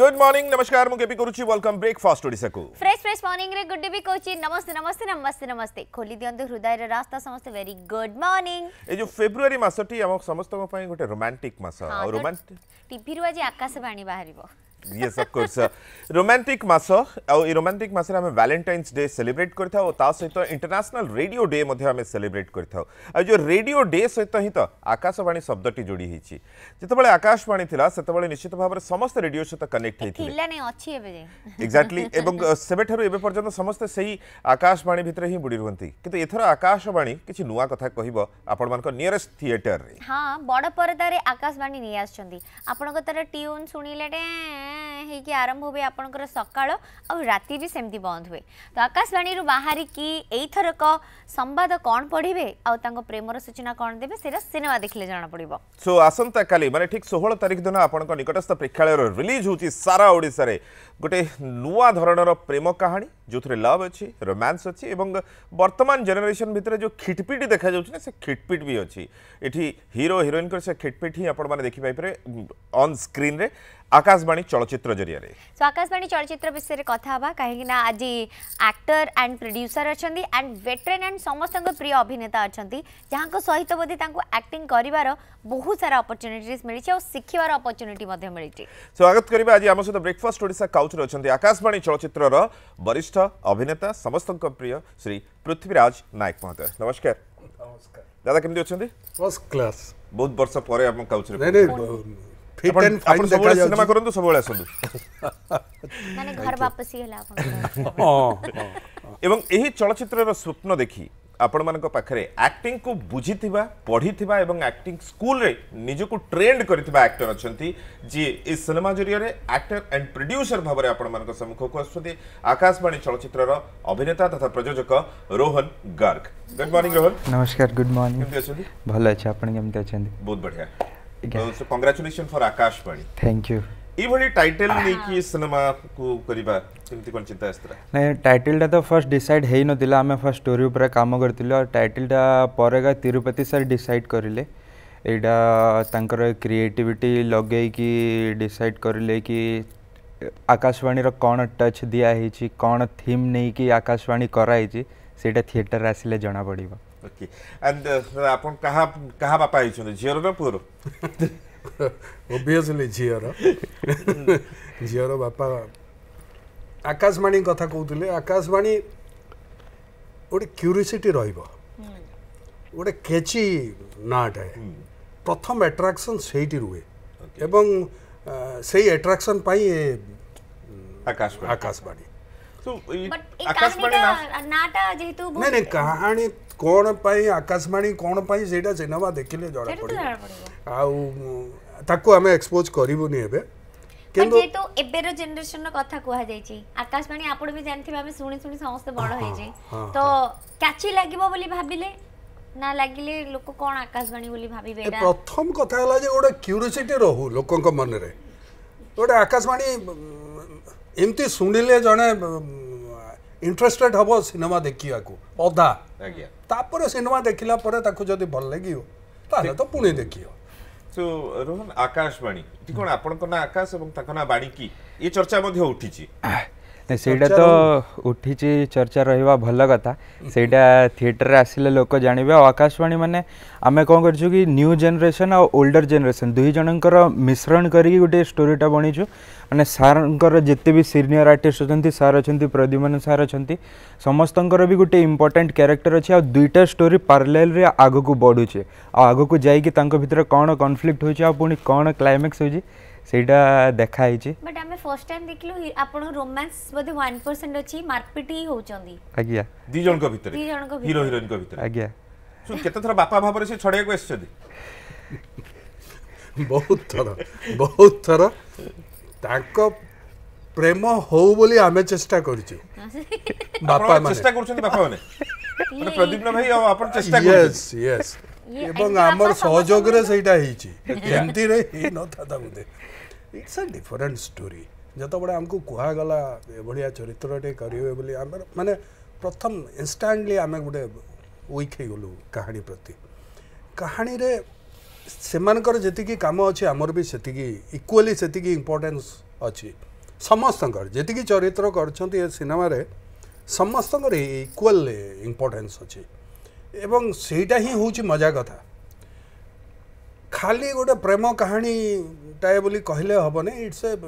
Welcome breakfast Odisha को fresh fresh morning रे good भी कोची नमस्ते नमस्ते नमस्ते नमस्ते खोली दियो નમસ્તે નમસ્તે નમસ્તે ખોલી દિયંતુ હૃદયର ରାସ୍ତା ସମସ୍ତେ વેરી ગુડ મોર્નિંગ એ हम समस्त को ଆମ ସମସ୍ତଙ୍କ ପାଇଁ ଗୋଟେ ରୋମାଣ୍ଟିକ रोमांटिक टीवी रो ଟିଭିରୁ ଆଜି बाणी ବାହାରିବ yes of course romantic মাস ଆଉ ଏ romantic ମାସରେ ଆମେ valentines day celebrate କରିଥାଉ ତା ସହିତ international radio day ମଧ୍ୟ ଆମେ celebrate କରିଥାଉ ଆଉ ଯୋଉ radio day ସହିତ ହିଁ ତ ଆକାଶବାଣୀ ଶବ୍ଦଟି ଯୋଡ଼ି ହେଇଛି ଯେତେବେଳେ ଆକାଶବାଣୀ ଥିଲା ସେତେବେଳେ ନିଶ୍ଚିତ ଭାବରେ ସମସ୍ତେ ରେଡିଓ ସହିତ କନେକ୍ଟ ହେଇଥିଲେ ଅଛି ଏବେ ଏକ୍ଜାକ୍ଟଲି ଏବଂ ସେବେଠାରୁ ଏବେ ପର୍ଯ୍ୟନ୍ତ ସମସ୍ତେ ସେଇ ଆକାଶବାଣୀ ଭିତରେ ହିଁ ବୁଡ଼ି ରୁହନ୍ତି କିନ୍ତୁ ଏଥର ଆକାଶବାଣୀ କିଛି ନୂଆ କଥା କହିବ ଆପଣମାନଙ୍କ ନିୟରେଷ୍ଟ ଥିଏଟରରେ ହଁ ବଡ଼ ପରଦାରେ ଆକାଶବାଣୀ ନେଇ ଆସିଛନ୍ତି ଆପଣଙ୍କ ତାର ଟ୍ୟୁନ୍ ଶୁଣିଲେ ହେଇକି ଆରମ୍ଭ ହୁଏ ଆପଣଙ୍କର ସକାଳ ଆଉ ରାତି ବି ସେମିତି ବନ୍ଦ ହୁଏ ତ ଆକାଶବାଣୀରୁ ବାହାରିକି ଏଇଥରକ ସମ୍ବାଦ କ'ଣ ପଢ଼ିବେ ଆଉ ତାଙ୍କ ପ୍ରେମର ସୂଚନା କ'ଣ ଦେବେ ସେଇଟା ସିନେମା ଦେଖିଲେ ଜଣାପଡ଼ିବ ସୋ ଆସନ୍ତାକାଲି ମାନେ ଠିକ୍ ଷୋହଳ ତାରିଖ ଦିନ ଆପଣଙ୍କ ନିକଟସ୍ଥ ପ୍ରେକ୍ଷାଳୟର ରିଲିଜ୍ ହେଉଛି ସାରା ଓଡ଼ିଶାରେ ଗୋଟେ ନୂଆ ଧରଣର ପ୍ରେମ କାହାଣୀ जो थे लव अच्छी रोमांस अच्छी बर्तमान जेनेरेशन भितर जो खिटपिट देखा जा खिटपिट भी अच्छी ये हिरो हिरोइन से खिटपिट ही आपने देखिपे अन् स्क्रीन रे आकाशवाणी चलचित्र जरिया सो आकाशवाणी चलचित्र विषय में कथा कहीं आज आक्टर एंड प्रड्यूसर अच्छा एंड वेटरन एंड समस्त प्रिय अभिनेता अच्छा जहाँ सहित बोधे आक्टिंग कर बहुत सारा अपरच्युनिटीज मिली और शिखबार अपरच्युनिटी मिली स्वागत करें आज आम सहित ब्रेकफास्ट ओडा काउचर अच्छा आकाशवाणी चलचित्र वरिष्ठ ବରିଷ୍ଠ ଅଭିନେତା ସମସ୍ତଙ୍କ ପ୍ରିୟ ଶ୍ରୀ ପୃଥିବୀରାଜ ନାୟକ ମହୋଦୟ ନମସ୍କାର ନମସ୍କାର ଦାଦା କେମିତି ଅଛନ୍ତି ଫର୍ଷ୍ଟ କ୍ଲାସ ବହୁତ ବର୍ଷ ପରେ ଆମ କାଉଚରେ ଆପଣ ସବୁବେଳେ ସିନେମା କରନ୍ତୁ ସବୁବେଳେ ଆସନ୍ତୁ ମାନେ ଘର ବାପସୀ ହେଲା ଆପଣ ଏବଂ ଏହି ଚଳଚ୍ଚିତ୍ରର ସ୍ୱପ୍ନ ଦେଖି आपण मान पाखे आक्टिंग को बुझी पढ़ी एवं आक्टिंग स्कूल निजक ट्रेंड कर आक्टर अच्छा जी सिनेमा जरिए आक्टर एंड प्रड्यूसर भाव में आपखक आकाशवाणी चलचित्र अभिनेता तथा प्रयोजक रोहन गार्ग गुड मर्णिंग रोहन नमस्कार गुड मर्णिंग बहुत बढ़िया कंग्राचुलेसन फर तो आकाशवाणी थैंक यू ଏଇଭଳି ଟାଇଟେଲ ନେଇକି ସିନେମାକୁ କରିବା କେମିତି କ'ଣ ଚିନ୍ତା ଆସିଥିଲା ନାଇଁ ଟାଇଟେଲଟା ତ ଫାର୍ଷ୍ଟ ଡିସାଇଡ୍ ହେଇନଥିଲା ଆମେ ଫାର୍ଷ୍ଟ ଷ୍ଟୋରି ଉପରେ କାମ କରିଥିଲୁ ଆଉ ଟାଇଟେଲଟା ପରେକା ତିରୁପତି ସାର୍ ଡିସାଇଡ୍ କରିଲେ ଏଇଟା ତାଙ୍କର କ୍ରିଏଟିଭିଟି ଲଗେଇକି ଡିସାଇଡ୍ କରିଲେ କି ଆକାଶବାଣୀର କ'ଣ ଟଚ୍ ଦିଆହେଇଛି କ'ଣ ଥିମ୍ ନେଇକି ଆକାଶବାଣୀ କରାହେଇଛି ସେଇଟା ଥିଏଟର ଆସିଲେ ଜଣାପଡ଼ିବ ଓକେ ଆପଣ କାହା କାହା ବାପା ହେଇଛନ୍ତି ଝିଅର ନା ପୁଅର ओबिययसली झीर झीर बापा आकाशवाणी कथा कहते आकाशवाणी गोटे क्यूरीसीटी रोटे केची नाटा प्रथम एट्राक्शन से रुए से एट्राक्शन आकाशवाणी आकाशवाणी नाटा नहीं कहानी କ'ଣ ପାଇଁ ଆକାଶବାଣୀ କ'ଣ ପାଇଁ ସେଇଟା ସିନେମା ଦେଖିଲେ ଜଣାପଡ଼ିବ ଆଉ ତାକୁ ଆମେ ଏକ୍ସପୋଜ୍ କରିବୁନି ଏବେ କିନ୍ତୁ ଯେହେତୁ ଏବେର ଜେନେରେସନର କଥା କୁହାଯାଇଛି ଆକାଶବାଣୀ ଆପଣ ବି ଜାଣିଥିବେ ଆମେ ଶୁଣି ଶୁଣି ସମସ୍ତେ ବଡ଼ ହେଇଛେ ତ କ୍ୟାଚି ଲାଗିବ ବୋଲି ଭାବିଲେ ନା ଲାଗିଲେ ଲୋକ କ'ଣ ଆକାଶବାଣୀ ବୋଲି ଭାବିବେ ପ୍ରଥମ କଥା ହେଲା ଯେ ଗୋଟେ କ୍ୟୁରିସିଟି ରହୁ ଲୋକଙ୍କ ମନରେ ଗୋଟେ ଆକାଶବାଣୀ ଏମିତି ଶୁଣିଲେ ଜଣେ ইন্টারেস্টেড হব সিনেমা দেখা অধা তাপরে সিনেমা দেখিলা পরে তাকে যদি ভাল লাগিব তাহলে তো পুনে দেখিও তো রোহন আকাশবাণী কোন আপনার না আকাশ এবং তাঁর না বাণী কি এ চর্চা মধ্যে উঠিছি ସେଇଟା ତ ଉଠିଛି ଚର୍ଚ୍ଚା ରହିବା ଭଲ କଥା ସେଇଟା ଥିଏଟର୍ରେ ଆସିଲେ ଲୋକ ଜାଣିବେ ଆଉ ଆକାଶବାଣୀ ମାନେ ଆମେ କ'ଣ କରିଛୁ କି ନ୍ୟୁ ଜେନେରେସନ୍ ଆଉ ଓଲ୍ଡର ଜେନେରେସନ୍ ଦୁଇ ଜଣଙ୍କର ମିଶ୍ରଣ କରିକି ଗୋଟେ ଷ୍ଟୋରିଟା ବଣିଛୁ ମାନେ ସାର୍ଙ୍କର ଯେତେ ବି ସିନିୟର୍ ଆର୍ଟିଷ୍ଟ ଅଛନ୍ତି ସାର୍ ଅଛନ୍ତି ପ୍ରଦ୍ୟୁମନ ସାର୍ ଅଛନ୍ତି ସମସ୍ତଙ୍କର ବି ଗୋଟେ ଇମ୍ପୋର୍ଟାଣ୍ଟ କ୍ୟାରେକ୍ଟର ଅଛି ଆଉ ଦୁଇଟା ଷ୍ଟୋରି ପାରାଲେଲ୍ରେ ଆଗକୁ ବଢ଼ୁଛି ଆଉ ଆଗକୁ ଯାଇକି ତାଙ୍କ ଭିତରେ କ'ଣ କନଫ୍ଲିକ୍ଟ ହେଉଛି ଆଉ ପୁଣି କ'ଣ କ୍ଲାଇମାକ୍ସ ହେଉଛି ସେଇଟା ଦେଖା ହେଇଛି ବଟ୍ ଆମେ ଫର୍ଷ୍ଟ ଟାଇମ୍ ଦେଖିଲୁ ଆପଣ ରୋମାନ୍ସ ବୋଧେ 1% ଅଛି ମାରପିଟ ହିଁ ହଉଛନ୍ତି ଆଜ୍ଞା ଦି ଜଣଙ୍କ ଭିତରେ ଦି ଜଣଙ୍କ ହିରୋ ହିରୋଇନଙ୍କ ଭିତରେ ଆଜ୍ଞା ସୁ କେତେ ଥର ବାପା ଭାବରେ ସେ ଛଡେଇବାକୁ ଆସିଛନ୍ତି ବହୁତ ଥର ବହୁତ ଥର ତାଙ୍କ ପ୍ରେମ ହଉ ବୋଲି ଆମେ ଚେଷ୍ଟା କରିଛୁ ବାପା ଚେଷ୍ଟା କରୁଛନ୍ତି ବାପା ମାନେ ପ୍ରଦୀପ ଭାଇ ଆଉ ଆପଣ ଚେଷ୍ଟା ୟେସ୍ ୟେସ୍ ଏବଂ ଆମର ସହଯୋଗରେ ସେଇଟା ହେଇଛି ଏମିତିରେ ହେଇନଥାନ୍ତା ବୋଧେ ଇଟ୍ସ ଏ ଡିଫରେଣ୍ଟ ଷ୍ଟୋରି ଯେତେବେଳେ ଆମକୁ କୁହାଗଲା ଏଭଳିଆ ଚରିତ୍ରଟେ କରିବେ ବୋଲି ଆମର ମାନେ ପ୍ରଥମ ଇନଷ୍ଟାଣ୍ଟଲି ଆମେ ଗୋଟେ ୱିକ୍ ହେଇଗଲୁ କାହାଣୀ ପ୍ରତି କାହାଣୀରେ ସେମାନଙ୍କର ଯେତିକି କାମ ଅଛି ଆମର ବି ସେତିକି ଇକ୍ୱାଲି ସେତିକି ଇମ୍ପୋର୍ଟାନ୍ସ ଅଛି ସମସ୍ତଙ୍କର ଯେତିକି ଚରିତ୍ର କରିଛନ୍ତି ଏ ସିନେମାରେ ସମସ୍ତଙ୍କର ଇକ୍ୱାଲ ଇମ୍ପୋର୍ଟାନ୍ସ ଅଛି ଏବଂ ସେଇଟା ହିଁ ହେଉଛି ମଜା କଥା ଖାଲି ଗୋଟେ ପ୍ରେମ କାହାଣୀ ଗୋଟାଏ ବୋଲି କହିଲେ ହବନି ଇଟ୍ସ ଏ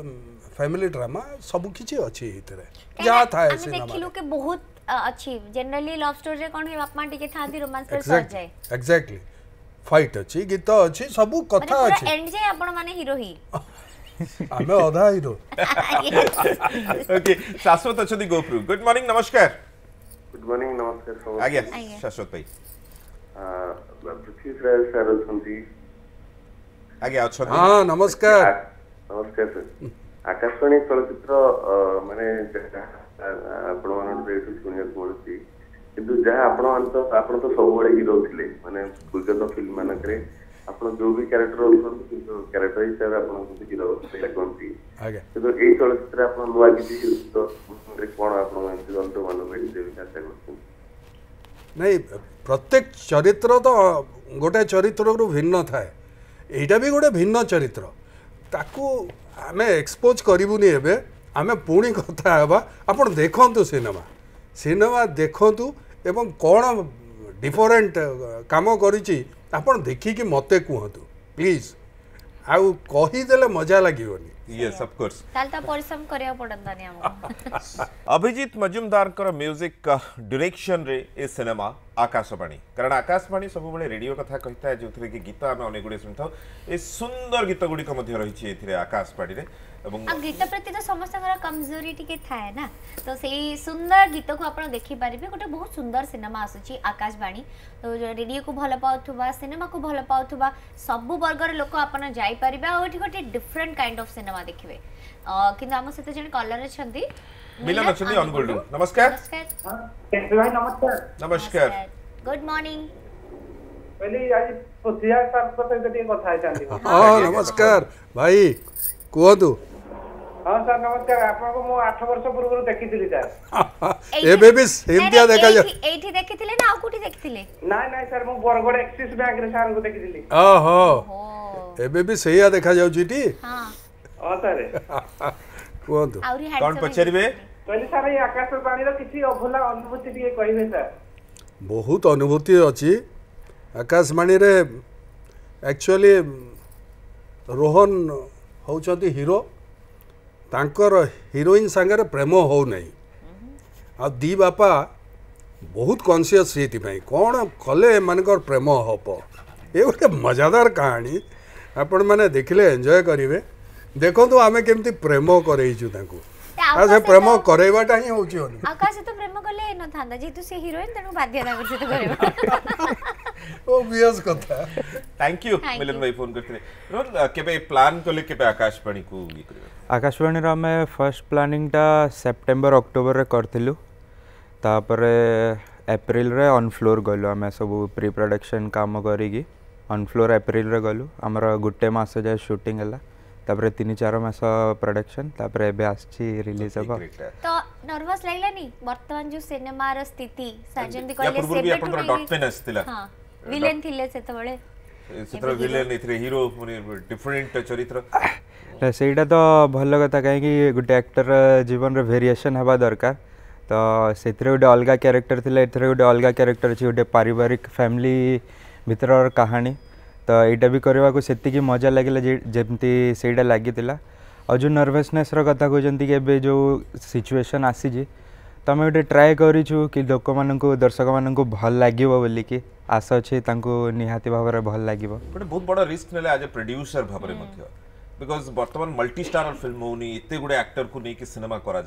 ଫ୍ୟାମିଲି ଡ୍ରାମା ସବୁ କିଛି ଅଛି ଏଇଥିରେ ଯାହା ଥାଏ ସିନେମା ଦେଖିଲୁ କି ବହୁତ ଅଛି ଜେନେରାଲି ଲଭ୍ ଷ୍ଟୋରୀରେ କ'ଣ କି ବାପା ମା ଟିକେ ଥାନ୍ତି ରୋମାନ୍ସ କରି ସରିଯାଏ ଏକ୍ଜାକ୍ଟଲି ଫାଇଟ୍ ଅଛି ଗୀତ ଅଛି ସବୁ କଥା ଅଛି ଏଣ୍ଡ ଯାଏ ଆପଣ ମାନେ ହିରୋ ହି ଆମେ ଅଧା ହିରୋ ଓକେ ଶାଶ୍ୱତ ଅଛନ୍ତି ଗୋପୁର ଗୁଡ୍ ମର୍ଣ୍ଣିଂ ନମସ୍କାର ଗୁଡ୍ ମର୍ଣ୍ଣିଂ ନମସ୍କାର ଆଜ୍ଞା ଶାଶ୍ୱତ ଭାଇ ପୃଥ୍ୱୀ ସାର୍ ଅଛନ୍ତି ଆଜ୍ଞା ଅଛନ୍ତି ହଁ ନମସ୍କାର ନମସ୍କାର ଆକାଶବାଣୀ ଚଳଚ୍ଚିତ୍ର ମାନେ ଆପଣମାନଙ୍କୁ ଏଠୁ ଶୁଣିବାକୁ ମିଳୁଛି କିନ୍ତୁ ଯାହା ଆପଣମାନେ ତ ଆପଣ ତ ସବୁବେଳେ ହିରୋ ଥିଲେ ମାନେ ବିଗତ ଫିଲ୍ମ ମାନଙ୍କରେ ଆପଣ ଯୋଉ ବି କ୍ୟାରେକ୍ଟର ରହୁଛନ୍ତି କିନ୍ତୁ କ୍ୟାରେକ୍ଟର ହିସାବରେ ଆପଣ ହଉଛନ୍ତି ହିରୋ କୁହନ୍ତି କିନ୍ତୁ ଏଇ ଚଳଚ୍ଚିତ୍ର ଆପଣ ନୂଆ କିଛି କ'ଣ ଆପଣ ଜନ୍ତୁମାନଙ୍କୁ ଏଠି ଦେବେ ଆଶା କରୁଛନ୍ତି ନାଇଁ ପ୍ରତ୍ୟେକ ଚରିତ୍ର ତ ଗୋଟାଏ ଚରିତ୍ରରୁ ଭିନ୍ନ ଥାଏ ଏଇଟା ବି ଗୋଟେ ଭିନ୍ନ ଚରିତ୍ର ତାକୁ ଆମେ ଏକ୍ସପୋଜ୍ କରିବୁନି ଏବେ ଆମେ ପୁଣି କଥା ହେବା ଆପଣ ଦେଖନ୍ତୁ ସିନେମା ସିନେମା ଦେଖନ୍ତୁ ଏବଂ କ'ଣ ଡିଫରେଣ୍ଟ କାମ କରିଛି ଆପଣ ଦେଖିକି ମୋତେ କୁହନ୍ତୁ ପ୍ଲିଜ୍ ଆଉ କହିଦେଲେ ମଜା ଲାଗିବନି yes of course ତାହେଲେ ପରିଶ୍ରମ କରିବାକୁ ପଡ଼ନ୍ତାନି ଆମକୁ ଅଭିଜିତ ମଜୁମଦାରଙ୍କର ମ୍ୟୁଜିକ୍ ଡିରେକ୍ସନରେ ଏ ସିନେମା ଆକାଶବାଣୀ କାରଣ ଆକାଶବାଣୀ ସବୁବେଳେ ରେଡ଼ିଓ କଥା କହିଥାଏ ଯେଉଁଥିରେ କି ଗୀତ ଆମେ ଅନେକ ଗୁଡ଼ିଏ ଶୁଣିଥାଉ ଏ ସୁନ୍ଦର ଗୀତ ଗୁଡ଼ିକ ମଧ୍ୟ ରହିଛି ଏଥିରେ ଆକାଶବାଣୀରେ ଆଉ ଗୀତ ପ୍ରତି ତ ସମସ୍ତଙ୍କର କମଜୋରି ଟିକେ ଥାଏ ନା ତ ସେଇ ସୁନ୍ଦର ଗୀତକୁ ଆପଣ ଦେଖିପାରିବେ ଗୋଟେ ବହୁତ ସୁନ୍ଦର ସିନେମା ଆସୁଛି ଆକାଶବାଣୀ ତ ରେଡ଼ିଓକୁ ଭଲ ପାଉଥିବା ସିନେମାକୁ ଭଲ ପାଉଥିବା ସବୁ ବର୍ଗର ଲୋକ ଆପଣ ଯାଇପାରିବେ ଆଉ ଏଠି ଗୋଟେ ଡିଫରେଣ୍ଟ କାଇଣ୍ଡ ଅଫ୍ ସିନେମା ଦେଖିବେ କିନ୍ତୁ ଆମ ସହିତ ଜଣେ କଲର ଅଛନ୍ତି ମିଲନ ଅଛନ୍ତି ଅନୁଗୁଳରୁ ନମସ୍କାର ନମସ୍କାର ନମସ୍କାର ଗୁଡ ମର୍ଣ୍ଣିଂ ନମସ୍କାର ଭାଇ କୁହନ୍ତୁ ହଁ ସାର୍ ନମସ୍କାର ଆପଣଙ୍କୁ ମୁଁ ଆଠ ବର୍ଷ ପୂର୍ବରୁ ଦେଖିଥିଲି ସାର୍ ଏବେ ବି ଏମିତିଆ ଦେଖାଯାଉ ଏଇଠି ଦେଖିଥିଲେ ନା ଆଉ କୋଉଠି ଦେଖିଥିଲେ ନାଇଁ ନାଇଁ ସାର୍ ମୁଁ ବରଗଡ଼ ଆକ୍ସିସ ବ୍ୟାଙ୍କରେ ସାର୍ଙ୍କୁ ଦେଖିଥିଲି ଓହୋ ଏବେ ବି ସେଇଆ ଦେଖାଯାଉଛି ଟି ହଁ ସାର୍ କୁହନ୍ତୁ କ'ଣ ପଚାରିବେ କହିଲି ସାର୍ ଏଇ ଆକାଶ ବାଣୀର କିଛି ଅଭୁଲା ଅନୁଭୂତି ଟିକେ କହିବେ ସାର୍ ବହୁତ ଅନୁଭୂତି ଅଛି ଆକାଶବାଣୀରେ ଆକ୍ଚୁଆଲି ରୋହନ ହେଉଛନ୍ତି ହିରୋ ତାଙ୍କର ହିରୋଇନ୍ ସାଙ୍ଗରେ ପ୍ରେମ ହେଉନାହିଁ ଆଉ ଦୁଇ ବାପା ବହୁତ କନସିୟସ୍ ସେଇଥିପାଇଁ କ'ଣ କଲେ ଏମାନଙ୍କର ପ୍ରେମ ହେବ ଏ ଗୋଟେ ମଜାଦାର କାହାଣୀ ଆପଣମାନେ ଦେଖିଲେ ଏନ୍ଜୟ କରିବେ ଦେଖନ୍ତୁ ଆମେ କେମିତି ପ୍ରେମ କରେଇଛୁ ତାଙ୍କୁ आकाश प्रेम करैबाटा ही होची होनी आकाश तो प्रेम करले न थांदा जेतु से हीरोइन तनु बाध्यता करसे तो करैबा ओ बियस कथा थैंक यू मिलन भाई फोन करथिले रोल केबे प्लान कोले केबे आकाश पणी को ये करबे आकाशवाणी रामे फर्स्ट प्लानिंग टा सेप्टेम्बर अक्टूबर रे करथिलु तापर एप्रिल रे ऑन फ्लोर गइलु आमे सब प्री प्रोडक्शन काम करिकी ऑन फ्लोर एप्रिल रे गइलु हमर गुट्टे मास जाय शूटिंग हला ତାପରେ ତିନି ଚାରି ମାସ ପ୍ରଡକ୍ସନ ତାପରେ ଏବେ ଆସିଛି ରିଲିଜ ହବ ତ ନର୍ଭସ ଲାଗିଲାନି ବର୍ତ୍ତମାନ ଯୋଉ ସିନେମାର ସ୍ଥିତି ସାର୍ ଯେମିତି କହିଲେ ସେବେଠୁ ଆପଣଙ୍କର ଡଟ୍ ପେନ୍ ଆସିଥିଲା ହଁ ଭିଲେନ ଥିଲେ ସେତେବେଳେ ସେତେବେଳେ ଭିଲେନ ଏଥିରେ ହିରୋ ମାନେ ଡିଫରେଣ୍ଟ ଚରିତ୍ର ସେଇଟା ତ ଭଲ କଥା କାହିଁକି ଗୋଟେ ଆକ୍ଟର ଜୀବନର ଭେରିଏସନ୍ ହେବା ଦରକାର ତ ସେଥିରେ ଗୋଟେ ଅଲଗା କ୍ୟାରେକ୍ଟର ଥିଲା ଏଥିରେ ଗୋଟେ ଅଲଗା କ୍ୟାରେକ୍ଟର ଅଛି ଗୋଟେ ପାରିବାରିକ ଫ୍ୟାମିଲି ଭିତରର କାହାଣୀ तो यहाँ भी करवाक से मजा लगे जमी से लगी और जो नर्भसनेस रहा कहते कि जो सिचुएसन आसीच तुम गोटे ट्राए कर लोक मान दर्शक मान भल लगे बोल कि आशा अच्छे निहाती भाव में भल लगे गोटे बहुत बड़ा रिस्क ना आज ए प्रड्यूसर भाव में बिकज बर्तमान मल्टीस्टार फिल्म होते गुड आक्टर को लेकिन सिनेमा कर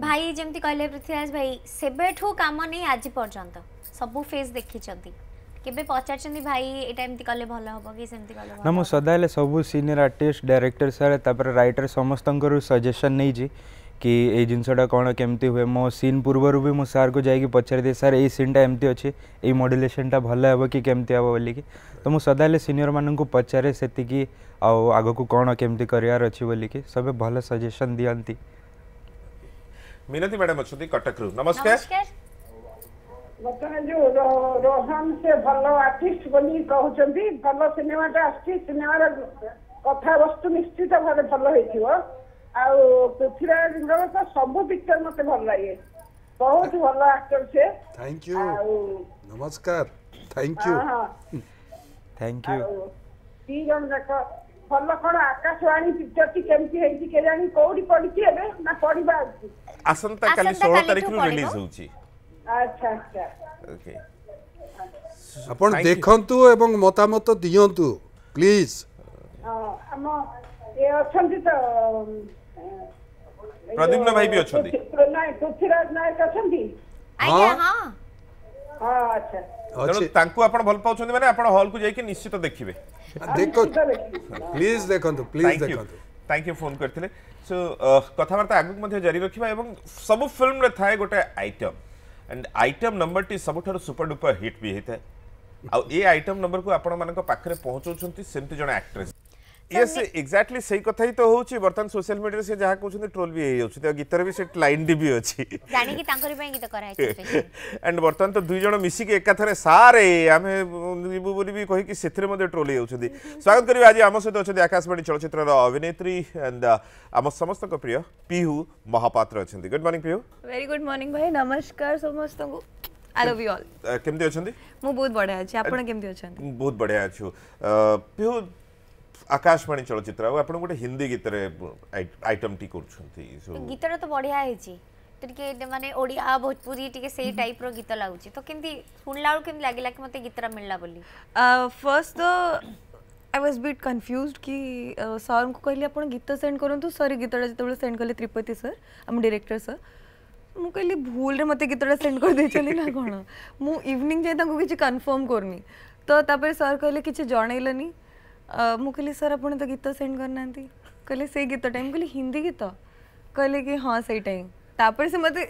भाई जमी कहले पृथ्वीराज भाई सेठ कम नहीं आज पर्यटन सब फेज देखी केबे पचार छन भाई एटा एमति करले भलो होबो कि सेमति करले ना मु सदाले सब सीनियर आर्टिस्ट डायरेक्टर सारे तापर राइटर समस्तंकर सजेशन नै जे कि ए जिनसडा कोन केमति हुए मो सीन पूर्वरु भी मु सार को जाई कि पचार दे सर ए सीनटा एमति अछि ए मॉड्युलेशनटा भलो होबो कि केमति आबो बोलि कि त मु सदाले सीनियर मानन को पचारे सेति कि आ आगो को कोन केमति करियार अछि बोलि कि सबे भलो सजेशन दियंती मीनती मैडम अच्छा कटक रु नमस्कार, नमस्कार। ବର୍ତ୍ତମାନ ଯୋଉ ରୋହନ ସେ ଭଲ ଆର୍ଟିଷ୍ଟ ବୋଲି କହୁଛନ୍ତି ଭଲ ସିନେମାଟା ଆସିଛି ସିନେମାର କଥାବସ୍ତୁ ନିଶ୍ଚିତ ଭାବେ ଭଲ ହେଇଥିବ ଆଉ ପୃଥ୍ୱୀରାଜଙ୍କର ତ ସବୁ ପିକ୍ଚର ମତେ ଭଲ ଲାଗେ ବହୁତ ଭଲ ଆକ୍ଟର ସେ ଥ୍ୟାଙ୍କ ୟୁ ନମସ୍କାର ଥ୍ୟାଙ୍କ ୟୁ ଥ୍ୟାଙ୍କ ୟୁ ଦି ଜଣ ଯାକ ଭଲ କ'ଣ ଆକାଶବାଣୀ ପିକ୍ଚରଟି କେମିତି ହେଇଛି କେଜାଣି କୋଉଠି ପଡିଛି ଏବେ ନା ପଡିବା ଆସନ୍ତା କାଲି ଷୋହଳ ତାରିଖରୁ ରିଲିଜ ହଉଛି আচ্ছা আচ্ছা ওকে আপন দেখন্তু এবং মতামত দিয়ন্তু প্লিজ ଆମ ଏ ଅଛନ୍ତି ତ ପ୍ରଦୀପ୍ନ ଭାଇ ବି ଅଛନ୍ତି ନାଇଁ ପୃଥ୍ୱୀରାଜ ନାୟକ ଅଛନ୍ତି ଆଜ୍ଞା ହଁ ହଁ ଆଚ୍ଛା ତେଣୁ ତାଙ୍କୁ ଆପଣ ଭଲ ପାଉଛନ୍ତି ମାନେ ଆପଣ ହଲ୍କୁ ଯାଇକି ନିଶ୍ଚିତ ଦେଖିବେ ପ୍ଲିଜ ଦେଖନ୍ତୁ ପ୍ଲିଜ ଦେଖନ୍ତୁ ଥ୍ୟାଙ୍କ ୟୁ ଫୋନ୍ କରିଥିଲେ ସୋ କଥାବାର୍ତ୍ତା ଆଗକୁ ମଧ୍ୟ ଜାରି ରଖିବା ଏବଂ ସବୁ ଫିଲ୍ମରେ ଥାଏ ଗୋଟେ ଆଇଟମ୍ ଆଣ୍ଡ ଆଇଟମ୍ ନମ୍ବରଟି ସବୁଠାରୁ ସୁପର ଡୁପର ହିଟ୍ ବି ହେଇଥାଏ ଆଉ ଏ ଆଇଟମ୍ ନମ୍ବରକୁ ଆପଣମାନଙ୍କ ପାଖରେ ପହଞ୍ଚାଉଛନ୍ତି ସେମିତି ଜଣେ ଆକ୍ଟ୍ରେସ୍ ଇଏ ସେ ଏକ୍ଜାକ୍ଟଲି ସେଇ କଥା ହିଁ ତ ହଉଛି ବର୍ତ୍ତମାନ ସୋସିଆଲ ମିଡିଆରେ ସେ ଯାହା କହୁଛନ୍ତି ଟ୍ରୋଲ ବି ହେଇଯାଉଛି ତା ଗୀତରେ ବି ସେ ଲାଇନଟି ବି ଅଛି ଜାଣିକି ତାଙ୍କରି ପାଇଁ ଗୀତ କରାହେଇଛି ଆଣ୍ଡ ବର୍ତ୍ତମାନ ତ ଦୁଇ ଜଣ ମିଶିକି ଏକାଥରେ ସାରେ ଆମେ ଯିବୁ ବୋଲି ବି କହିକି ସେଥିରେ ମଧ୍ୟ ଟ୍ରୋଲ ହେଇଯାଉଛନ୍ତି ସ୍ୱାଗତ କରିବି ଆଜି ଆମ ସହିତ ଅଛନ୍ତି ଆକାଶବାଣୀ ଚଳଚ୍ଚିତ୍ରର ଅଭିନେତ୍ରୀ ଆଣ୍ଡ ଆମ ସମସ୍ତଙ୍କ ପ୍ରିୟ ପିହୁ ମହାପାତ୍ର ଅଛନ୍ତି good morning Pihu very good morning ଭାଇ ନମସ୍କାର ସମସ୍ତଙ୍କୁ I love you all. କେମିତି ଅଛନ୍ତି ମୁଁ ବହୁତ ବଢିଆ ଅଛି ଆପଣ କେମିତି ଅଛନ୍ତି ବହୁତ ବଢିଆ ଅଛୁ ପିହୁ आकाशवाणी चलचित्र आप गोटे हिंदी गीत आइटम टी कर तो गीत तो बढ़िया तो माने ओडिया भोजपुरी सही टाइप रो गीत लगुच तो शुणला लगे कि मतलब गीतरा मिलला बोली फर्स्ट तो आई वाज बिट कन्फ्यूज कि सर को कहली आप गीत सेंड करूँ सर गीतटा जो सेंड कले त्रिपति सर आम डायरेक्टर सर मुझे कहली भूल रे गीत गीतटा सेंड कर दे कौन मुझ इवनिंग जाए किसी कनफर्म करनी तो सर कहले कि जनइलानी मुझे सर आप तो गीत सेंड करना से गीत टाइम कह हिंदी गीत कहले कि हाँ से टाइम तापर से मत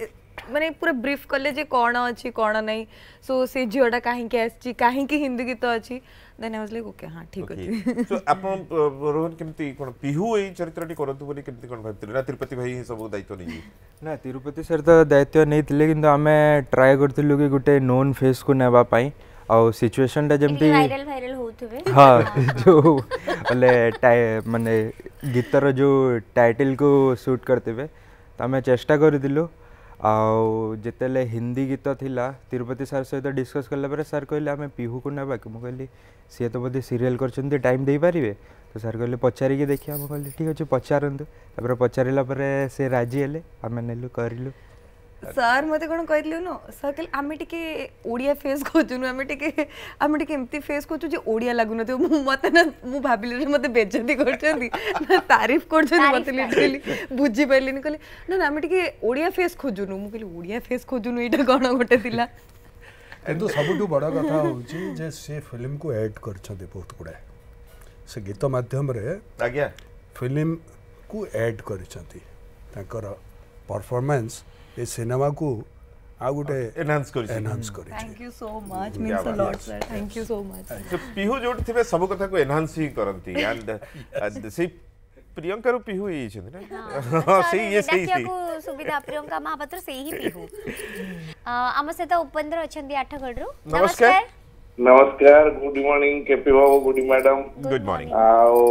मैंने पूरा ब्रीफ कले कौन अच्छी कौन नहीं सो से झीटा कहीं कहीं हिंदी गीत अच्छी देन आज ओके हाँ ठीक अच्छे तो आप रोहन चरित्र करते तिरुपति भाई सब दायित्व नहीं ना तिरुपति सर तो दायित्व नहीं थे तो कि आम ट्राए करूँ कि गोटे नोन फेस को नापाई आउ सिचुएशन डा जेमती वायरल वायरल जो मतलब टाइ माने गीतर जो टाइटल को करते करतेबे तमे चेष्टा कर दिलु आउ जतेले हिंदी गीत थिला तिरुपति सर सहित डिस्कस करले पर सर कहले हमें पिहू को नबा कि म कहली तो बदे सीरियल करछन ते टाइम देई पारिबे तो सर कहले पचारी के देखिया म कहली ठीक अछि पचारंत तब पर पचारिला पर से राजी हेले हमें नेलु करिलु सर मत कौन कहू न सर कह आम टे फेस कौन आम टे आम टेमती फेस कौ जो ओडिया लगुन थे मत ना मुझे भाविल मत बेजती कर तारीफ कर बुझी पारे कहे ना आम टे फेस खोजुन मुझे कहली ओडिया फेस खोजुन ये कौन गोटे कि सब बड़ कथा हूँ सी फिल्म को एड कर बहुत गुड़ाए से गीत मध्यम फिल्म को एड कर परफर्मांस ଏ ସିନେମାକୁ ଆଉ ଗୋଟେ ଏନହାନ୍ସ କରିଛି ଏନହାନ୍ସ କରିଛି thank you so much means a lot sir thank you so much so Pihu ଯୋଉଠି ଥିବେ ସବୁ କଥାକୁ ଏନହାନ୍ସ ହିଁ କରନ୍ତି ଆଣ୍ଡ ସେଇ ପ୍ରିୟଙ୍କାରୁ ପିହୁ ହେଇଛନ୍ତି ନା ସେଇ ଇଏ ସେଇ ସୁବିଧା ପ୍ରିୟଙ୍କା ମହାପାତ୍ର ସେଇ ହିଁ ପିହୁ ଆମ ସହିତ ଉପେନ୍ଦ୍ର ଅଛନ୍ତି ଆଠଗଡ଼ରୁ ନମସ୍କାର ନମସ୍କାର ଗୁଡ୍ ମର୍ଣ୍ଣିଂ କେପି ବାବୁ ଗୁଡ୍ ମ୍ୟାଡମ୍ ଗୁଡ୍ ମର୍ଣ୍ଣିଂ ଆଉ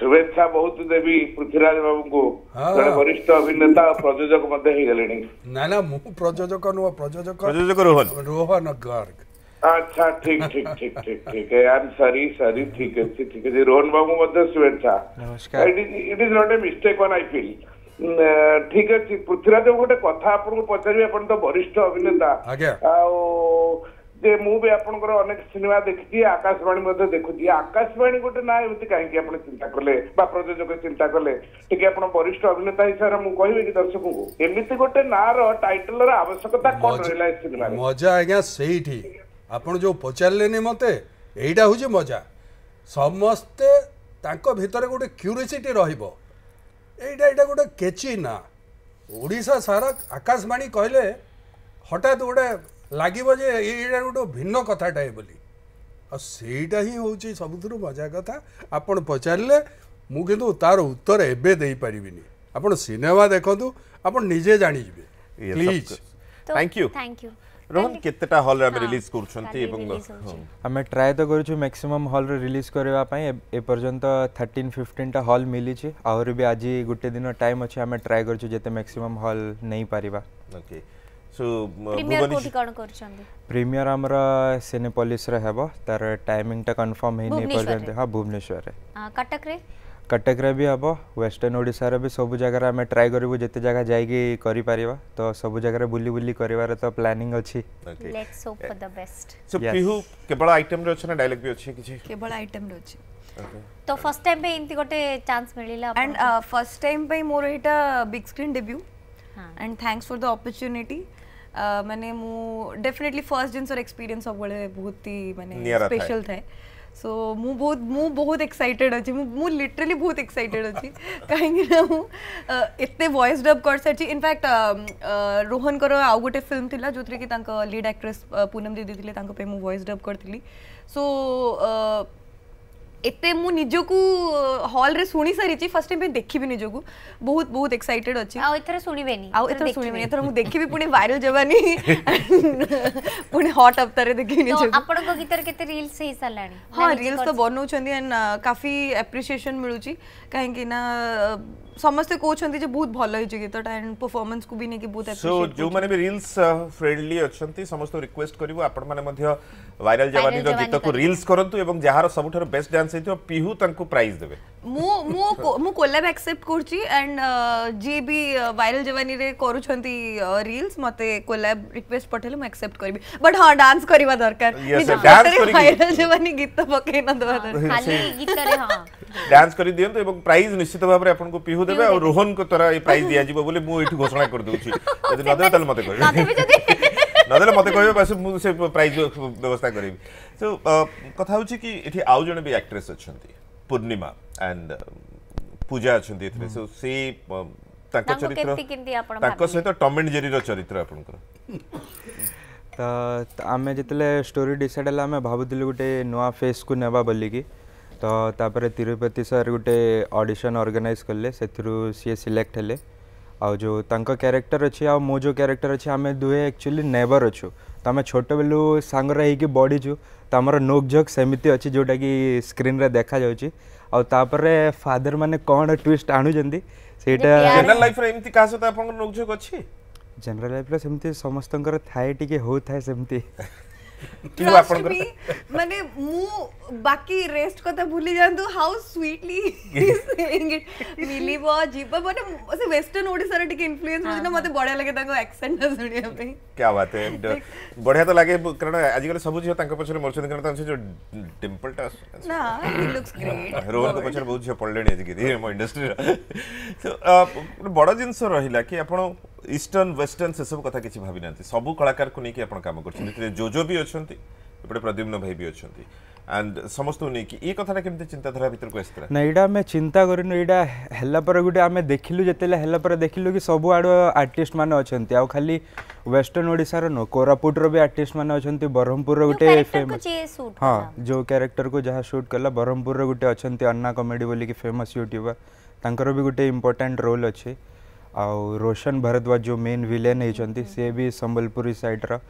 ଶୁଭେଚ୍ଛା ବହୁତ ଦେବି ପୃଥ୍ୱୀରାଜ ବାବୁଙ୍କୁ ଜଣେ ବରିଷ୍ଠ ଅଭିନେତା ପ୍ରଯୋଜକ ମଧ୍ୟ ହେଇଗଲେଣି ନା ନା ମୁଁ ପ୍ରଯୋଜକ ନୁହଁ ପ୍ରଯୋଜକ ପ୍ରଯୋଜକ ରୋହନ ରୋହନ ଗର୍ଗ ଆଚ୍ଛା ଠିକ ଠିକ ଠିକ ଠିକ ଠିକ ଆଇ ଆମ୍ ସରି ସରି ଠିକ ଅଛି ଠିକ ଅଛି ରୋହନ ବାବୁ ମଧ୍ୟ ଶୁଭେଚ୍ଛା it is not a mistake one I feel ଠିକ ଅଛି ପୃଥ୍ୱୀରାଜ ଗୋଟେ କଥା ଆପଣଙ୍କୁ ପଚାରିବି ଆପଣ ତ ବରିଷ୍ଠ ଅଭିନେତା ଆଉ ଯେ ମୁଁ ବି ଆପଣଙ୍କର ଅନେକ ସିନେମା ଦେଖିଛି ଆକାଶବାଣୀ ମଧ୍ୟ ଦେଖୁଛି ଆକାଶବାଣୀ ଗୋଟେ ନାଁ ଏମିତି କାହିଁକି ଆପଣ ଚିନ୍ତା କଲେ ବା ପ୍ରଯୋଜକ ଚିନ୍ତା କଲେ ଟିକେ ଆପଣ ବରିଷ୍ଠ ଅଭିନେତା ହିସାବରେ ମୁଁ କହିବି କି ଦର୍ଶକଙ୍କୁ ଏମିତି ଗୋଟେ ନାଁର ଟାଇଟଲର ଆବଶ୍ୟକତା କ'ଣ ରହିଲା ଏ ସିନେମାରେ ମଜା ଆଜ୍ଞା ସେଇଠି ଆପଣ ଯୋଉ ପଚାରିଲେନି ମତେ ଏଇଟା ହେଉଛି ମଜା ସମସ୍ତେ ତାଙ୍କ ଭିତରେ ଗୋଟେ କ୍ୟୁରିସିଟି ରହିବ ଏଇଟା ଏଇଟା ଗୋଟେ କେଚି ନା ଓଡ଼ିଶା ସାରା ଆକାଶବାଣୀ କହିଲେ ହଠାତ୍ ଗୋଟେ ଲାଗିବ ଯେ ଏଇଟା ଗୋଟେ ଭିନ୍ନ କଥାଟାଏ ବୋଲି ଆଉ ସେଇଟା ହିଁ ହେଉଛି ସବୁଥିରୁ ମଜା କଥା ଆପଣ ପଚାରିଲେ ମୁଁ କିନ୍ତୁ ତାର ଉତ୍ତର ଏବେ ଦେଇପାରିବିନି ଆପଣ ସିନେମା ଦେଖନ୍ତୁ ଆପଣ ନିଜେ ଜାଣିଯିବେ please thank you thank you Rohan কেতেটা হল রে আমি রিলিজ করছন্তি এবং আমি ট্রাই তো করছি ম্যাক্সিমাম হল রে রিলিজ করিবা পাই এ পর্যন্ত 13 15 টা হল মিলিছে আহরি বি আজি গুটে দিন টাইম আছে আমি ট্রাই করছি যেতে ম্যাক্সিমাম হল নেই পারিবা ওকে Uh, प्रीमियर आमर सिनेपोलिस रे हेबो तार टाइमिंग टा कंफर्म हे नै परजंते हां भुवनेश्वर रे कटक रे कटक रे भी हेबो वेस्टर्न ओडिसा रे भी सब जगह रे हमें ट्राई करबो जते जगह जाई करी परिबा तो सब जगह रे बुली बुली करिवार तो प्लानिंग अछि let's hope for the best so Pihu केवल आइटम रे अछि ना डायलॉग भी अछि किछि केवल आइटम रे अछि तो फर्स्ट टाइम पे इनती गोटे चांस मिलिला एंड फर्स्ट टाइम पे मोर एटा big screen debut and thanks for the opportunity ମାନେ ମୁଁ ଡେଫିନେଟଲି ଫର୍ଷ୍ଟ ଜିନିଷର ଏକ୍ସପିରିଏନ୍ସ ସବୁବେଳେ बहुत ही मैंने ସ୍ପେଶାଲ ଥାଏ सो मु बहुत मु बहुत एक्साइटेड अछि मु मु लिटरली बहुत एक्साइटेड अछि काहेकि ना मु वॉइस डब कर सर छी इनफैक्ट रोहन कर आउ गोटे फिल्म थिला जोथरे कि तांक लीड एक्ट्रेस पूनम दीदी थिले तांक पे मु वॉइस डब करथिली सो ଏତେ ମୁଁ ନିଜକୁ ହଲ୍ରେ ଶୁଣି ସାରିଛି ଫାର୍ଷ୍ଟ ଟାଇମ୍ ପାଇଁ ଦେଖିବି ନିଜକୁ ବହୁତ ବହୁତ ଏକ୍ସାଇଟେଡ୍ ଅଛି ଆଉ ଏଥର ଶୁଣିବେନି ଆଉ ଏଥର ଶୁଣିବେନି ଏଥର ମୁଁ ଦେଖିବି ପୁଣି ଭାଇରାଲ ଯବାନି ପୁଣି ହଟ୍ ଅବତାରରେ ଦେଖିବି ନିଜକୁ ଆପଣଙ୍କ ଗୀତରେ କେତେ ରିଲ୍ସ ହେଇ ସାରିଲାଣି ହଁ ରିଲ୍ସ ତ ବନଉଛନ୍ତି ଆଣ୍ଡ କାଫି ଆପ୍ରିସିଏସନ୍ ମିଳୁଛି କାହିଁକି ନା समस्त कोछंती जे बहुत भलो हिजे गीत टा परफॉर्मेंस को भी ने की बहुत अच्छा सो जो माने भी रील्स फ्रेंडली अछंती समस्त रिक्वेस्ट करिवो आपण माने मध्य वायरल जवानी रो गीत को रील्स करंतु एवं जहार सबठर बेस्ट डांस हेतो पिहु तंको प्राइस देबे मु मु एक्सेप्ट करची वायरल जवानी रे करू छंती रील्स मते रिक्वेस्ट पठेल मु एक्सेप्ट करबी बट हां डांस करबा दरकार वायरल जवानी गीत पके न दवा खाली गीत रे हां डांस करी दियं तो एवं प्राइस निश्चित भाव रे अपन को पिहु देबे और रोहन को तरह ए प्राइस दिया जीव बोले मु एठी घोषणा कर दउची यदि न देले मते कहबे नदेले मते कहबे बस मु से प्राइस व्यवस्था करबी सो कथा होची कि एठी आउ जने भी एक्ट्रेस अछंती पूर्णिमा एंड पूजा अच्छा सी चरित्र सहित टम एंड जेरी चरित्र आप तो आम जिते स्टोरी डिसाइड है आम गोटे नुआ फेस को नवा बोल तो तिरुपति सर गोटे अडिशन अर्गानाइज कले से सी सिलेक्ट हेले आज जो क्यारेक्टर अच्छे मो जो क्यारेक्टर अच्छे आम दुहे एक्चुअली नेबर अच्छा तुम छोट बेलू सांग बढ़ी बढ़ीचु तुम नोकझक सेमती अच्छे जोटा कि स्क्रीन रे देखा जापर फादर मैंने कौन ट्विस्ट आनुंचा लाइफ नोकझक अच्छी जेनेल लाइफ समस्त थाए हो ମୁଁ ଆପଣଙ୍କର ମାନେ ମୁଁ ବାକି ରେଷ୍ଟ କଥା ଭୁଲି ଯାଆନ୍ତୁ ହାଉ ସ୍ୱିଟଲି ସେଇଙ୍ଗ ଇଟ୍ ମିଲିବ ଯିବ ମାନେ ସେ ୱେଷ୍ଟର୍ନ ଓଡ଼ିଶାର ଟିକେ ଇନଫ୍ଲୁଏନ୍ସ ହେଉଛି ନା ମୋତେ ବଢ଼ିଆ ଲାଗେ ତାଙ୍କ ଆକ୍ସେଣ୍ଟ ଶୁଣିବା ପାଇଁ କ୍ୟା ବାତ ବଢ଼ିଆ ତ ଲାଗେ କାରଣ ଆଜିକାଲି ସବୁ ଝିଅ ତାଙ୍କ ପଛରେ ମରୁଛନ୍ତି କାରଣ ତାଙ୍କ ସେ ଯୋଉ ଡିମ୍ପଲଟା ନା ହି ଲୁକ୍ସ ଗ୍ରେଟ୍ ରୋହନଙ୍କ ପଛରେ ବହୁତ ଝିଅ ପଡ଼ିଲେଣି ଆଜିକାଲି ଆମ ଇଣ୍ଡଷ୍ଟ୍ରିର ବଡ଼ ଜିନିଷ ରହିଲା କି ଆପଣ ইষ্টর্ন ওয়েস্টর্ন সেসব কথা কিছু ভাবি না সবু কলাকারকে নিয়ে আপনার কাম করছেন এতে জোজো বি অনেক এপটে প্রদ্যুম্ন ভাই বি অনেক আন্ড সমস্ত নেই এই কথাটা কেমন চিন্তাধারা ভিতরক আসছিল না এটা আমি চিন্তা করিনু এটা হেলা পরে গোটে আমি দেখিলু যেতেলে হেলা পরে দেখিলু কি সবু আড়ু আর্টিস্ট মানে অনেক আউ খালি ওয়েস্টর্ন ওড়িশার ন কোরাপুটর বি আর্টিস্ট মানে অনেক ব্রহ্মপুরর গোটে ফেমস হ্যাঁ যে ক্যারেক্টর কু যা সুট কলা ব্রহ্মপুরর গোটে অনেক অন্না কমেডি বলিকি ফেমস ইউট্যুবর তাঁকর বি গোটে ইম্পর্টাট রোল অছে आउ रोशन भारद्वाज जो मेन विलेन होती सी भी सम्बलपुरी सैड्र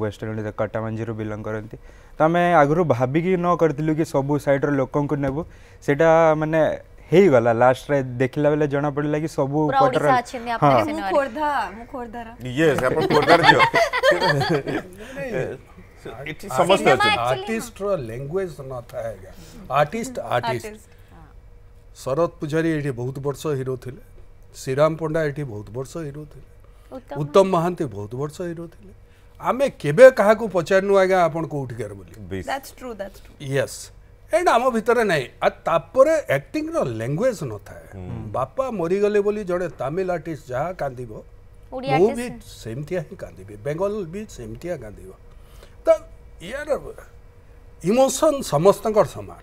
वेस्टर्ण कटामाझी बिलंग करती तो आम आगु भाविक न करूँ कि सब सैड्र लोक नेबु से मैंने हे लास्ट रे देखला बेले जणा पडला की सब पटर हां मु खोरधा मु खोरधा यस आपण खोरधा जो इट इज समस्त आर्टिस्ट रो लैंग्वेज न था आर्टिस्ट आर्टिस्ट शरद पुजारी एडी बहुत वर्ष हीरो थिले ଶ୍ରୀରାମ ପଣ୍ଡା ଏଠି ବହୁତ ବର୍ଷ ହିରୋ ଥିଲେ ଉତ୍ତମ ମହାନ୍ତି ବହୁତ ବର୍ଷ ହିରୋ ଥିଲେ ଆମେ କେବେ କାହାକୁ ପଚାରିନୁ ଆଜ୍ଞା ଆପଣ କେଉଁଠିକାର ବୋଲି ୟେସ୍ ଏଇଟା ଆମ ଭିତରେ ନାହିଁ ଆଉ ତାପରେ ଆକ୍ଟିଂର ଲାଙ୍ଗୁଏଜ ନଥାଏ ବାପା ମରିଗଲେ ବୋଲି ଜଣେ ତାମିଲ ଆର୍ଟିଷ୍ଟ ଯାହା କାନ୍ଦିବ ମୁଁ ବି ସେମିତିଆ ହିଁ କାନ୍ଦିବି ବେଙ୍ଗଲ ବି ସେମିତିଆ କାନ୍ଦିବ ତ ଇଆର ଇମୋସନ୍ ସମସ୍ତଙ୍କର ସମାନ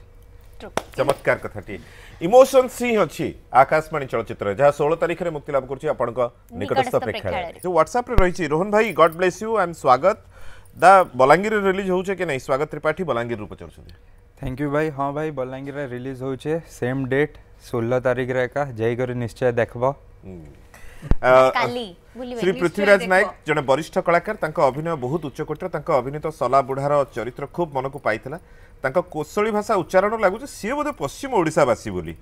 ଚମତ୍କାର କଥାଟିଏ इमोशन सी अच्छी आकाशवाणी चलचित्र जहाँ षोह तारीख में मुक्ति लाभ कर निकटस्थ प्रेक्षा जो ह्वाट्सअप रही रोहन भाई गड ब्लेस यू एंड स्वागत द बलांगीर रिलीज हो नहीं स्वागत त्रिपाठी बलांगीर रूप चल थैंक यू भाई हाँ भाई बलांगीर रिलीज हो सेम डेट षोह तारीख रहा जाकर निश्चय देख श्री पृथ्वीराज नायक जन वरिष्ठ कलाकार अभिनय बहुत उच्चकोटर अभिनीत सला बुढ़ार चरित्र खूब मन को पाई ତାଙ୍କ କୋଶଳୀ ଭାଷା ଉଚ୍ଚାରଣ ଲାଗୁଛି ସିଏ ବୋଧେ ପଶ୍ଚିମ ଓଡ଼ିଶାବାସୀ ବୋଲି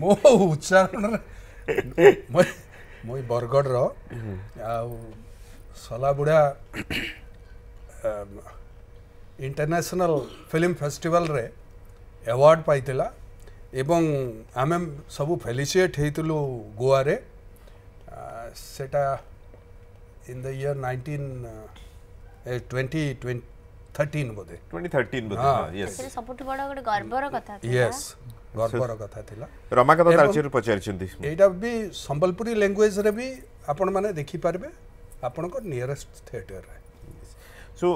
ମୋ ଉଚ୍ଚାରଣରେ ମୁଇଁ ବରଗଡ଼ର ଆଉ ସଲାବୁଢ଼ା ଇଣ୍ଟରନ୍ୟାସନାଲ ଫିଲ୍ମ ଫେଷ୍ଟିଭାଲରେ ଆୱାର୍ଡ଼ ପାଇଥିଲା ଏବଂ ଆମେ ସବୁ ଫେଲିସିଏଟ୍ ହେଇଥିଲୁ ଗୋଆରେ ସେଟା in the year nineteen twenty twenty thirteen बोधे ट्वेंटी थर्टीन बोधे सबुठु बड़ गोटे गर्वर कथा यस ଗର୍ବର କଥା ଥିଲା ରମାକାନ୍ତ ତାଳଚେରୁ ପଚାରିଛନ୍ତି ଏଇଟା ବି ସମ୍ବଲପୁରୀ ଲାଙ୍ଗୁଏଜରେ ବି ଆପଣମାନେ ଦେଖିପାରିବେ ଆପଣଙ୍କ ନିୟରେଷ୍ଟ ଥିଏଟରରେ ସୋ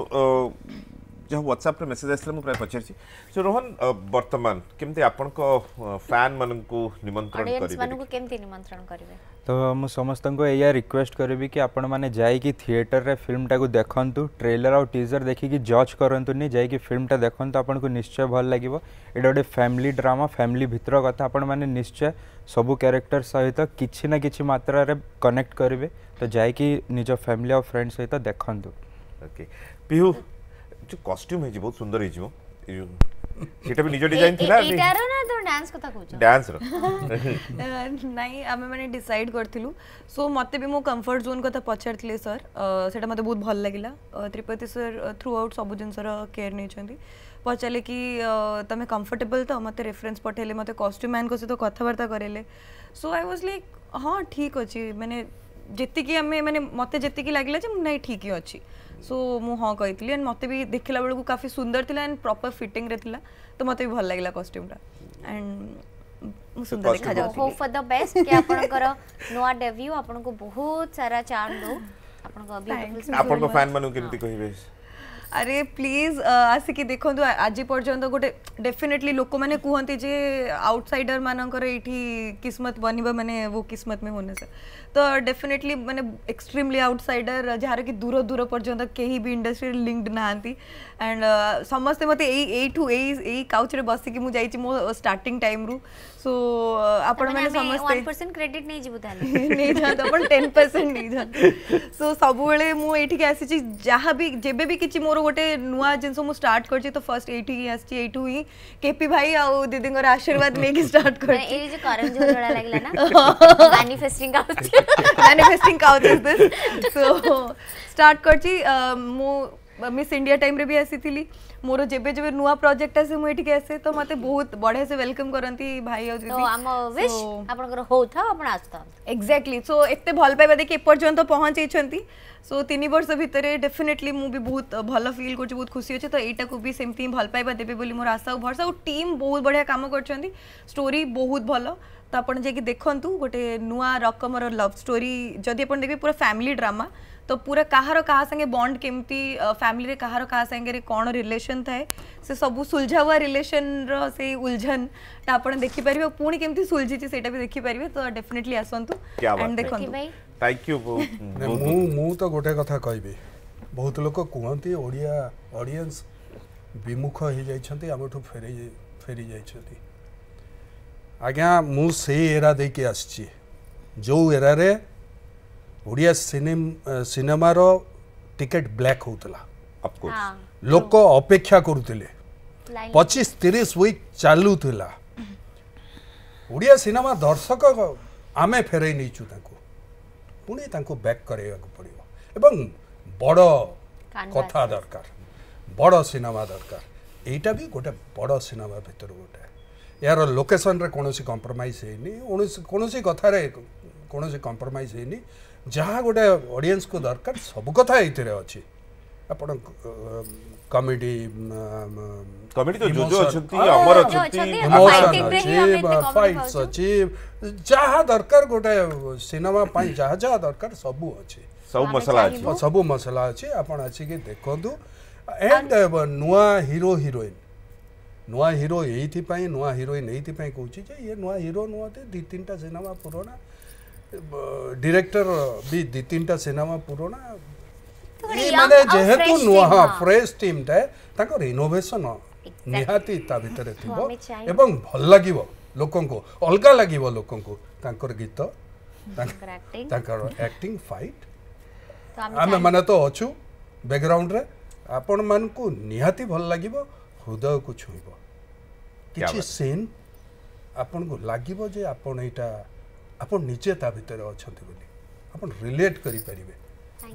जो व्हाट्सएप रे मेसेज आसला मुझे प्राय पछरछि रोहन बर्तमान केमते आप फैन मान को निमंत्रण करिवे तो मु समस्त को एया रिक्वेस्ट करी कि आपन माने जाई थिएटर में फिल्म टा को देखंतु ट्रेलर आउ टीजर देखि जज करूँ नि जाई कि फिल्म टा देखंतु आपन को निश्चय भल लगे ये गोटे फैमिली ड्रामा फैमिली भितर कथा आपने निश्चय सब क्यारेक्टर सहित किसी ना कि मात्रा रे कनेक्ट करेंगे तो जाई निज फैमिली आ फ्रेंड सहित देखु ओके पिहू जो कॉस्ट्यूम है बहुत सुंदर है সেটা বি নিজ ডিজাইন থিলা এটার না তো ডান্স কথা কইছো ডান্স র নাই আমি মানে ডিসাইড করতিলু সো মতে বি মো কমফর্ট জোন কথা পচারতিলে স্যার সেটা মতে বহুত ভাল লাগিলা ত্রিপতি স্যার থ্রু আউট সবু জিনিসর কেয়ার নেইছন্তি পচারলে কি তুমি কমফর্টেবল তো মতে রেফারেন্স পঠাইলে মতে কস্ট্ୟୁম ম্যান কো সহ কথাবার্তা করেলে সো আই ওয়াজ লাইক হ্যাঁ ঠিক অছি মানে যেতিকি আমি মানে মতে যেতিকি লাগিলা যে নাই ঠিকই অছি सो ମୁଁ ହଁ କହିଥିଲି ଆଣ୍ଡ ମୋତେ ବି ଦେଖିଲା ବେଳକୁ କାଫି ସୁନ୍ଦର ଥିଲା ଆଣ୍ଡ ପ୍ରପର ଫିଟିଂରେ ଥିଲା ତ ମୋତେ ବି ଭଲ ଲାଗିଲା କଷ୍ଟ୍ୟୁମ୍ଟା ଆଣ୍ଡ ମୁଁ ସୁନ୍ଦର ଦେଖାଯାଉଛି ହୋପ୍ ଫର୍ ଦ ବେଷ୍ଟ କି ଆପଣଙ୍କର ନୂଆ ଡେବ୍ୟୁ ଆପଣଙ୍କୁ ବହୁତ ସାରା ଚାନ୍ସ ଦଉ ଆପଣଙ୍କ ଆପଣଙ୍କ ଫ୍ୟାନ୍ ମାନଙ୍କୁ କେମିତି କହିବେ আরে প্লিজ আসিকি দেখন্তু আজি পর্যন্ত গোটে ডেফিনেটলি লোকমানে কুহନ୍ତି যে আউটসাইডর মানଙ୍କର ଏଠି কিসমত বনিবা মানে वो কিসমত মে হোনে সে তো ডেফিনেটলি মানে এক্সট্রিমলি আউটসাইডর যাହାର କି ଦୂର ଦୂର ପର୍ଯ୍ୟନ୍ତ କେହି ବି ଇଣ୍ଡଷ୍ଟ୍ରିରେ ଲିଙ୍କଡ ନାହାନ୍ତି ଆଣ୍ଡ ସମସ୍ତେ ମୋତେ ଏଇ ଏଇଠୁ ଏଇ ଏଇ କାଉଚରେ ବସିକି ମୁଁ ଯାଇଛି ମୋ ଷ୍ଟାର୍ଟିଂ ଟାଇମ୍ରୁ ସୋ ଆପଣମାନେ ସମସ୍ତେ କ୍ରେଡିଟ ନେଇଯିବୁ ତାହେଲେ ନେଇଯାଆନ୍ତୁ ଆପଣ ଟେନ୍ ପରସେଣ୍ଟ ନେଇଯାଆନ୍ତୁ ସୋ ସବୁବେଳେ ମୁଁ ଏଇଠିକି ଆସିଛି ଯାହା ବି ଯେବେ ବି କିଛି ମୋର गोटे नुआ जिनस मु स्टार्ट करछि तो फर्स्ट एठी आछि एठु ही केपी भाई आ दीदी को आशीर्वाद लेके स्टार्ट करछि ए जे करम जो लड़ा लागला ना manifesting couch manifesting couch is this so start करछि मु मिस इंडिया टाइम रे भी आसी मोर जेबे जेबे नुआ प्रोजेक्ट आसे मु एठी आसे तो मते बहुत बढ़िया से वेलकम करंती भाई और दीदी तो हम विश आपनकर होथा आपण आस्ता एग्जैक्टली सो एते भल पाइबा देखि एपर्यंत पहुंचै छंती सो तीन वर्ष भितर डेफिनेटली मु भी बहुत भल फील कर बहुत खुशी अच्छे तो यहाँ को भी सेमती भल पाइबा देवे बोली मोर आशा और भरसा और टीम बहुत बढ़िया काम कर स्टोरी बहुत भल तो आप देखु गोटे नुआ रकम लव स्टोरी जदि आप देखिए पूरा फैमिली ड्रामा तो पूरा कहार कहा संगे बंड केमती फैमिली रे कहार कहा संगे कौन रिलेशन थाए से सब सुलझा हुआ रिलेशन रही उलझन आप देखिपर पुणी केमती सुलझी से देखिपर तो डेफिनेटली आसतु मु तो गोटे कथा कह बहुत लोग कहते ओडिया ऑडियंस विमुख हो जाती आम ठू फेरी फेरी जाइंट आज्ञा मुझे देक आसो एरारे ଓଡ଼ିଆ ସିନେମାର ଟିକେଟ୍ ବ୍ଲାକ୍ ହେଉଥିଲା ଲୋକ ଅପେକ୍ଷା କରୁଥିଲେ ପଚିଶ ତିରିଶ ୱିକ୍ ଚାଲୁଥିଲା ଓଡ଼ିଆ ସିନେମା ଦର୍ଶକ ଆମେ ଫେରାଇ ନେଇଛୁ ତାଙ୍କୁ ପୁଣି ତାଙ୍କୁ ବ୍ୟାକ୍ କରାଇବାକୁ ପଡ଼ିବ ଏବଂ ବଡ଼ କଥା ଦରକାର ବଡ଼ ସିନେମା ଦରକାର ଏଇଟା ବି ଗୋଟେ ବଡ଼ ସିନେମା ଭିତରୁ ଗୋଟେ ଏହାର ଲୋକେସନରେ କୌଣସି କମ୍ପ୍ରମାଇଜ୍ ହେଇନି କୌଣସି କଥାରେ କୌଣସି କମ୍ପ୍ରମାଇଜ୍ ହେଇନି ଯାହା ଗୋଟେ ଅଡ଼ିଏନ୍ସକୁ ଦରକାର ସବୁ କଥା ଏଇଥିରେ ଅଛି ଆପଣ କମେଡି କମେଡି ତ ଯୋଜୋ ଅଛନ୍ତି ଅମର ଅଛନ୍ତି ଇମୋସନ୍ ଅଛି ଫାଇଟ୍ସ ଅଛି ଯାହା ଦରକାର ଗୋଟେ ସିନେମା ପାଇଁ ଯାହା ଯାହା ଦରକାର ସବୁ ଅଛି ସବୁ ମସଲା ଅଛି ସବୁ ମସଲା ଅଛି ଆପଣ ଆସିକି ଦେଖନ୍ତୁ ଏଣ୍ଡ ନୂଆ ହିରୋ ହିରୋଇନ୍ ନୂଆ ହିରୋ ଏଇଥିପାଇଁ ନୂଆ ହିରୋଇନ୍ ଏଇଥିପାଇଁ କହୁଛି ଯେ ଇଏ ନୂଆ ହିରୋ ନୁହନ୍ତି ଦୁଇ ତିନିଟା ସିନେମା ପୁରୁଣା ডিরেক্টর বি দুই তিনটা সিনেমা পুরোনা মানে যেহেতু নূ হ্যাঁ ফ্রেশ টিমটা তাঁকর ইনোভেশন নিহাতি তা ভিতরে থিব এবং ভাল লাগিব ଲୋକଙ୍କୁ ଅଲଗା ଲାଗିବ ଲୋକଙ୍କୁ ତାଙ୍କର ଗୀତ ତାଙ୍କର ଆକ୍ଟିଂ ଫାଇଟ୍ ଆମେମାନେ ତ ଅଛୁ ବ୍ୟାକଗ୍ରାଉଣ୍ଡରେ ଆପଣମାନଙ୍କୁ ନିହାତି ଭଲ ଲାଗିବ ହୃଦୟକୁ ଛୁଇଁବ କିଛି ସିନ୍ ଆପଣଙ୍କୁ ଲାଗିବ ଯେ ଆପଣ ଏଇଟା ଆପଣ ନିଜେ ତା ଭିତରେ ଅଛନ୍ତି ବୋଲି ଆପଣ ରିଲେଟ୍ କରିପାରିବେ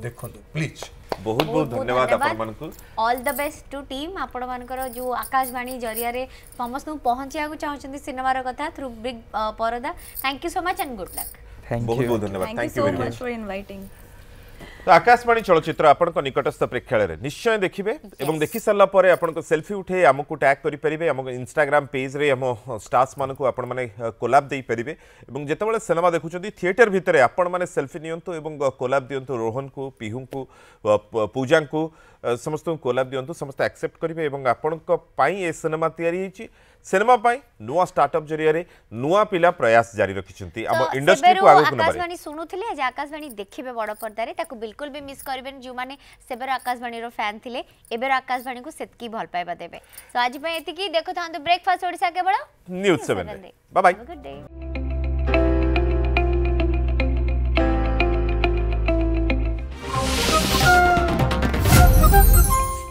ଦେଖନ୍ତୁ ପ୍ଲିଜ୍ ବହୁତ ବହୁତ ଧନ୍ୟବାଦ ଆପଣମାନଙ୍କୁ all the best to team ଆପଣମାନଙ୍କର ଯେଉଁ ଆକାଶବାଣୀ ଜରିଆରେ ସମସ୍ତଙ୍କୁ ପହଞ୍ଚିବାକୁ ଚାହୁଁଛନ୍ତି ସିନେମାର କଥା ଥ୍ରୁ ବିଗ୍ ପରଦା thank you so much and good luck ବହୁତ ବହୁତ ଧନ୍ୟବାଦ thank you so much for inviting तो आकाशवाणी चलचित्र आपण निकटस्थ प्रेक्षालय निश्चय देखिए yes. देखि सारापर आप सेल्फी उठे आमको टैग करेंगे आम पेज रे आम स्टाफ मानक को कोलाब दे पारे और जितेबाला सिनेमा देखुं थिएटर भितर आपण सेल्फी नियंतु और रोहन को पिहू को पूजा को समस्त कोलाब दिं समस्त आक्सेप्ट करेंगे और सिनेमा या सिनेमा नुआ स्टार्टअप जरिए नुआ पिला प्रयास जारी रखी अब तो इंडस्ट्री को आगो आकाशवाणी सुनुथिले आज आकाशवाणी देखिए बड़ पर्दा ताको बिल्कुल भी मिस करबेन जो माने सेबर आकाशवाणी फैन थे एबर आकाशवाणी को सेतकी भल पाइबा देते तो आज ये देखु देखो ब्रेकफास्ट ओडा केवल news 7 bye bye good day